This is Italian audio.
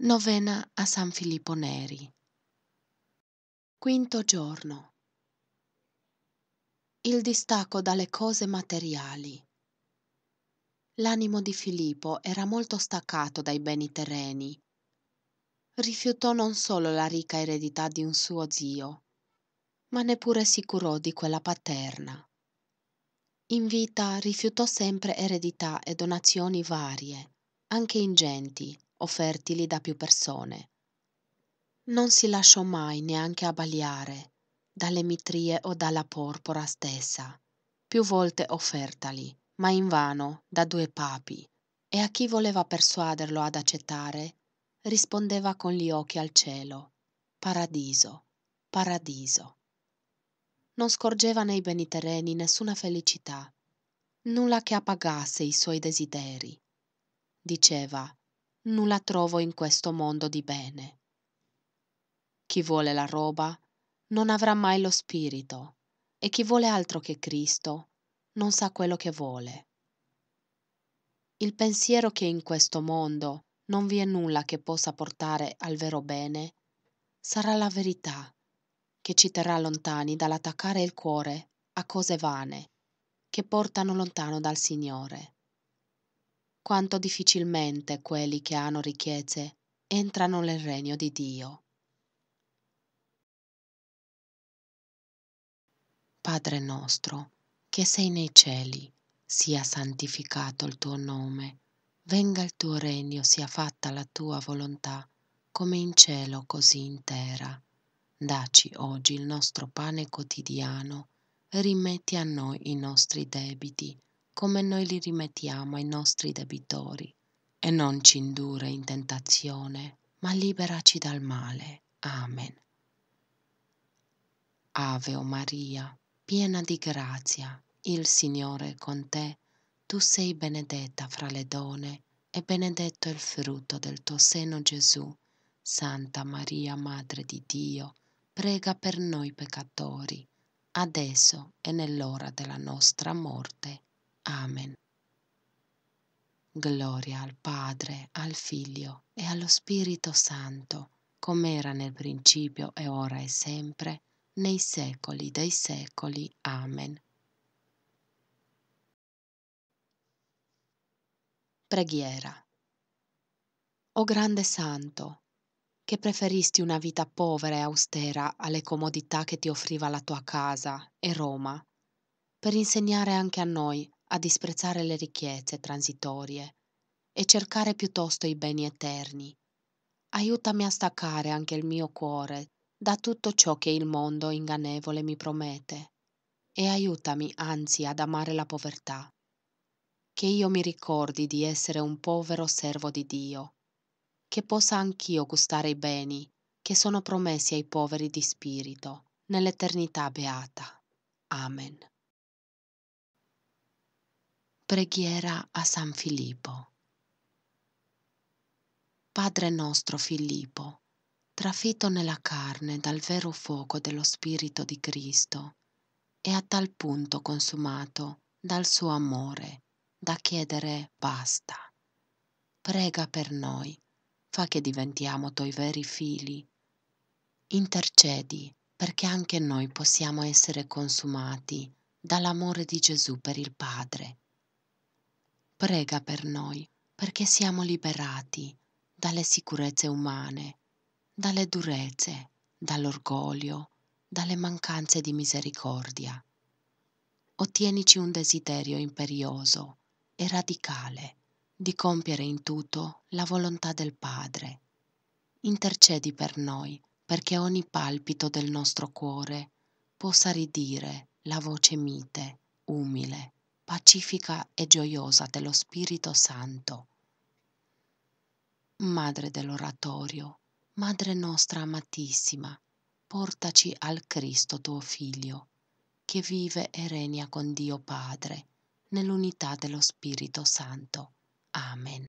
Novena a San Filippo Neri. Quinto giorno. Il distacco dalle cose materiali. L'animo di Filippo era molto staccato dai beni terreni. Rifiutò non solo la ricca eredità di un suo zio, ma neppure si curò di quella paterna. In vita rifiutò sempre eredità e donazioni varie anche ingenti offertili da più persone. Non si lasciò mai neanche abbagliare dalle mitrie o dalla porpora stessa, più volte offertali, ma invano, da due papi, e a chi voleva persuaderlo ad accettare, rispondeva con gli occhi al cielo, paradiso, paradiso. Non scorgeva nei beni terreni nessuna felicità, nulla che appagasse i suoi desideri diceva, nulla trovo in questo mondo di bene. Chi vuole la roba non avrà mai lo spirito e chi vuole altro che Cristo non sa quello che vuole. Il pensiero che in questo mondo non vi è nulla che possa portare al vero bene sarà la verità che ci terrà lontani dall'attaccare il cuore a cose vane che portano lontano dal Signore quanto difficilmente quelli che hanno ricchezze entrano nel regno di Dio. Padre nostro, che sei nei cieli, sia santificato il tuo nome, venga il tuo regno, sia fatta la tua volontà, come in cielo così in terra. Daci oggi il nostro pane quotidiano, rimetti a noi i nostri debiti, come noi li rimettiamo ai nostri debitori, e non ci indurre in tentazione, ma liberaci dal male. Amen. Ave o Maria, piena di grazia, il Signore è con te, tu sei benedetta fra le donne, e benedetto il frutto del tuo seno Gesù. Santa Maria, Madre di Dio, prega per noi peccatori, adesso e nell'ora della nostra morte. Amen. Amen. Gloria al Padre, al Figlio e allo Spirito Santo, come era nel principio e ora e sempre, nei secoli dei secoli. Amen. Preghiera. O grande Santo, che preferisti una vita povera e austera alle comodità che ti offriva la tua casa e Roma, per insegnare anche a noi a disprezzare le ricchezze transitorie e cercare piuttosto i beni eterni. Aiutami a staccare anche il mio cuore da tutto ciò che il mondo ingannevole mi promette e aiutami anzi ad amare la povertà. Che io mi ricordi di essere un povero servo di Dio, che possa anch'io gustare i beni che sono promessi ai poveri di spirito nell'eternità beata. Amen. Preghiera a San Filippo. Padre nostro Filippo, trafitto nella carne dal vero fuoco dello Spirito di Cristo, è a tal punto consumato dal suo amore da chiedere basta. Prega per noi, fa che diventiamo tuoi veri figli. Intercedi perché anche noi possiamo essere consumati dall'amore di Gesù per il Padre prega per noi perché siamo liberati dalle sicurezze umane, dalle durezze, dall'orgoglio, dalle mancanze di misericordia. Ottienici un desiderio imperioso e radicale di compiere in tutto la volontà del Padre. Intercedi per noi perché ogni palpito del nostro cuore possa ridire la voce mite, umile pacifica e gioiosa dello Spirito Santo. Madre dell'oratorio, Madre nostra amatissima, portaci al Cristo tuo Figlio, che vive e regna con Dio Padre, nell'unità dello Spirito Santo. Amen.